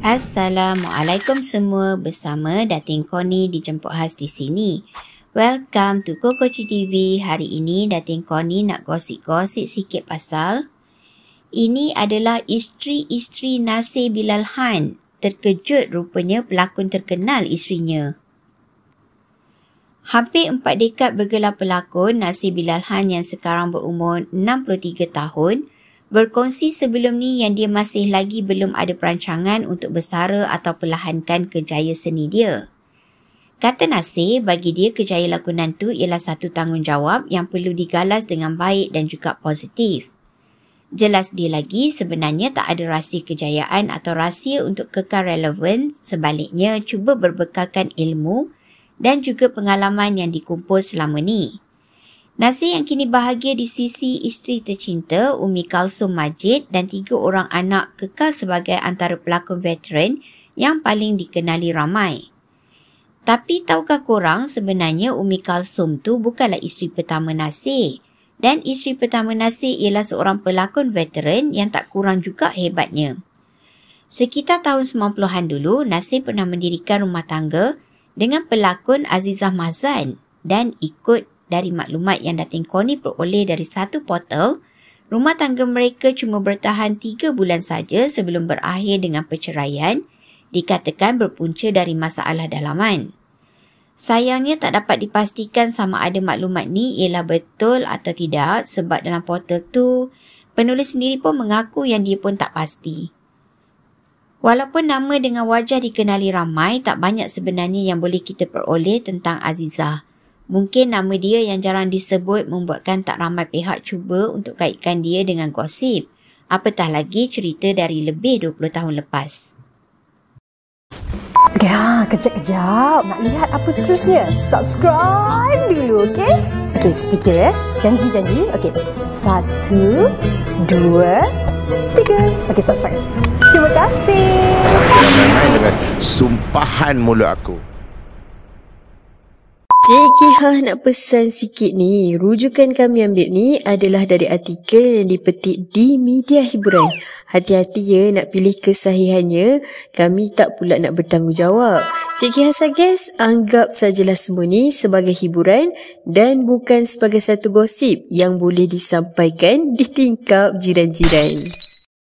Assalamualaikum semua bersama Dating Koni dijemput khas di sini. Welcome to Kokochi TV. Hari ini Dating Koni nak gosip-gosip sikit pasal ini adalah isteri-isteri Nasir Bilal Khan. Terkejut rupanya pelakon terkenal isterinya. Hampir empat dekad bergelar pelakon Nasir Bilal Khan yang sekarang berumur 63 tahun berkongsi sebelum ni yang dia masih lagi belum ada perancangan untuk bersara atau perlahankan kejaya seni dia. Kata Nasir, bagi dia kejaya lakonan tu ialah satu tanggungjawab yang perlu digalas dengan baik dan juga positif. Jelas dia lagi sebenarnya tak ada rahsia kejayaan atau rahsia untuk kekal relevan, sebaliknya cuba berbekalkan ilmu dan juga pengalaman yang dikumpul selama ni. Nasir yang kini bahagia di sisi isteri tercinta Umi Kalsum Majid dan tiga orang anak kekal sebagai antara pelakon veteran yang paling dikenali ramai. Tapi tahukah korang sebenarnya Umi Kalsum tu bukanlah isteri pertama Nasir. Dan isteri pertama Nasir ialah seorang pelakon veteran yang tak kurang juga hebatnya. Sekitar tahun 90-an dulu, Nasir pernah mendirikan rumah tangga dengan pelakon Azizah Mazan dan ikut dari maklumat yang Datin Connie peroleh dari satu portal, rumah tangga mereka cuma bertahan tiga bulan saja sebelum berakhir dengan perceraian, dikatakan berpunca dari masalah dalaman. Sayangnya tak dapat dipastikan sama ada maklumat ni ialah betul atau tidak sebab dalam portal tu, penulis sendiri pun mengaku yang dia pun tak pasti. Walaupun nama dengan wajah dikenali ramai, tak banyak sebenarnya yang boleh kita peroleh tentang Azizah. Mungkin nama dia yang jarang disebut membuatkan tak ramai pihak cuba untuk kaitkan dia dengan gosip. Apatah lagi cerita dari lebih 20 tahun lepas. Ya, kejap-kejap. Nak lihat apa seterusnya? Subscribe dulu, okey? Okey, sedikit ya, eh. Janji-janji. Okey. Satu, dua, tiga. Okey, subscribe. Terima kasih. Dengan sumpahan mulut aku. Cikiha nak pesan sikit ni, rujukan kami ambil ni adalah dari artikel yang dipetik di media hiburan. Hati-hati ya nak pilih kesahihannya, kami tak pula nak bertanggungjawab. Cikiha suggest, anggap sajalah semua ni sebagai hiburan dan bukan sebagai satu gosip yang boleh disampaikan di tingkap jiran-jiran.